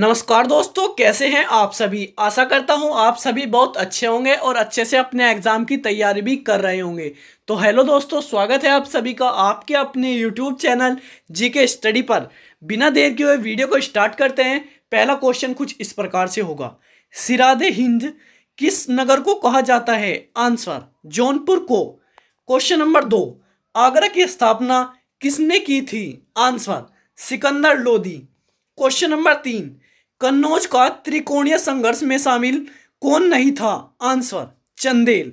नमस्कार दोस्तों कैसे हैं आप सभी आशा करता हूं आप सभी बहुत अच्छे होंगे और अच्छे से अपने एग्ज़ाम की तैयारी भी कर रहे होंगे तो हेलो दोस्तों स्वागत है आप सभी का आपके अपने यूट्यूब चैनल जी के स्टडी पर बिना देर के हुए वीडियो को स्टार्ट करते हैं पहला क्वेश्चन कुछ इस प्रकार से होगा सिराद हिंद किस नगर को कहा जाता है आंसर जौनपुर को क्वेश्चन नंबर दो आगरा की स्थापना किसने की थी answer Sikandar Lodi question number तीन कन्नौज का त्रिकोणीय संघर्ष में शामिल कौन नहीं था आंसर चंदेल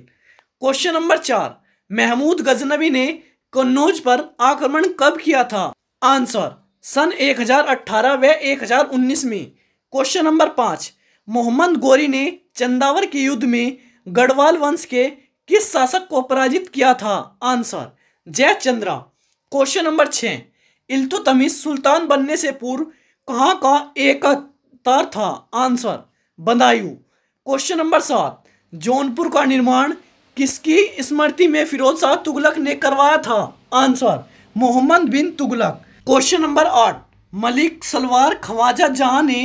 क्वेश्चन नंबर चार महमूद गजनबी ने कन्नौज पर आक्रमण कब किया था आंसर सन 1018 व 1019 में क्वेश्चन नंबर पाँच मोहम्मद गोरी ने चंदावर के युद्ध में गढ़वाल वंश के किस शासक को पराजित किया था आंसर जयचंद्रा क्वेश्चन नंबर छः इल्तुतमिश सुल्तान बनने से पूर्व कहाँ का एकत उत्तर आंसर बदायूं क्वेश्चन नंबर सात जौनपुर का निर्माण किसकी स्मृति में फिरोज शाह तुगलक ने करवाया था answer Mohammad bin Tughlaq question number आठ मलिक सलवार ख्वाजा जहां ने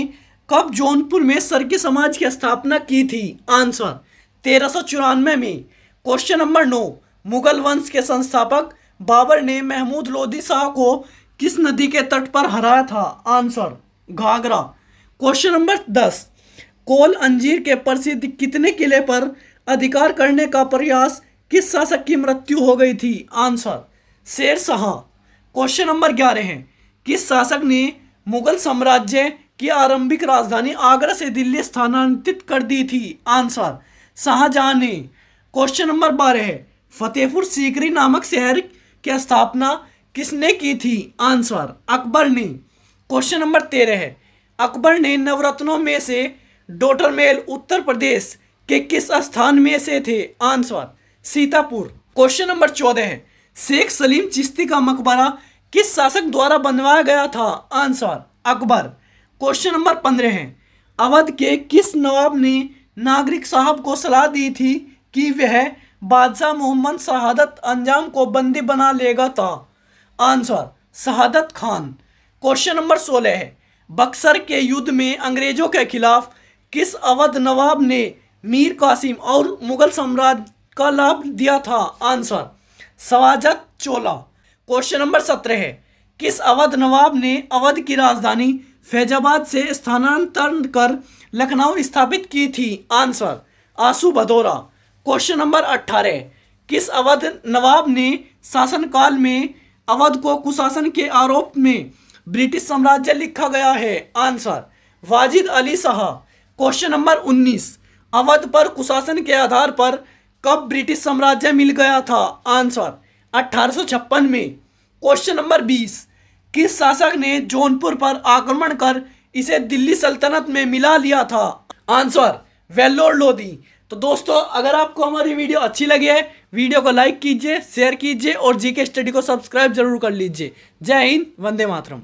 कब जौनपुर में सरकी समाज की स्थापना की थी आंसर तेरह सौ चौरानवे में क्वेश्चन नंबर नौ मुगल वंश के संस्थापक बाबर ने महमूद लोधी शाह को किस नदी के तट पर हराया था आंसर घाघरा क्वेश्चन नंबर दस कोल अंजीर के प्रसिद्ध कितने किले पर अधिकार करने का प्रयास किस शासक की मृत्यु हो गई थी आंसर शेर शाह क्वेश्चन नंबर ग्यारह है किस शासक ने मुगल साम्राज्य की आरंभिक राजधानी आगरा से दिल्ली स्थानांतरित कर दी थी आंसर शाहजहां ने क्वेश्चन नंबर बारह है फतेहपुर सीकरी नामक शहर की स्थापना किसने की थी आंसर अकबर ने क्वेश्चन नंबर तेरह है अकबर ने नवरत्नों में से डोटरमेल उत्तर प्रदेश के किस स्थान में से थे आंसर सीतापुर क्वेश्चन नंबर चौदह है शेख सलीम चिश्ती का मकबरा किस शासक द्वारा बनवाया गया था आंसर अकबर क्वेश्चन नंबर पंद्रह है अवध के किस नवाब ने नागरिक साहब को सलाह दी थी कि वह बादशाह मोहम्मद शहादत अंजाम को बंदी बना लेगा था आंसर शहादत खान क्वेश्चन नंबर सोलह है बक्सर के युद्ध में अंग्रेजों के खिलाफ किस अवध नवाब ने मीर कासिम और मुगल साम्राज्य का लाभ दिया था आंसर सवाजत चोला क्वेश्चन नंबर सत्रह है किस अवध नवाब ने अवध की राजधानी फैजाबाद से स्थानांतरण कर लखनऊ स्थापित की थी आंसर आंसू भदौरा क्वेश्चन नंबर अट्ठारह किस अवध नवाब ने शासनकाल में अवध को कुशासन के आरोप में ब्रिटिश साम्राज्य लिखा गया है answer Wajid Ali Shah question number 19 Awadh पर कुशासन के आधार पर कब ब्रिटिश साम्राज्य मिल गया था आंसर अठारह में क्वेश्चन नंबर 20 किस शासक ने जौनपुर पर आक्रमण कर इसे दिल्ली सल्तनत में मिला लिया था आंसर वेल्लोर लोधी तो दोस्तों अगर आपको हमारी वीडियो अच्छी लगी है वीडियो को लाइक कीजिए शेयर कीजिए और जीके स्टडी को सब्सक्राइब जरूर कर लीजिए जय हिंद वंदे मातरम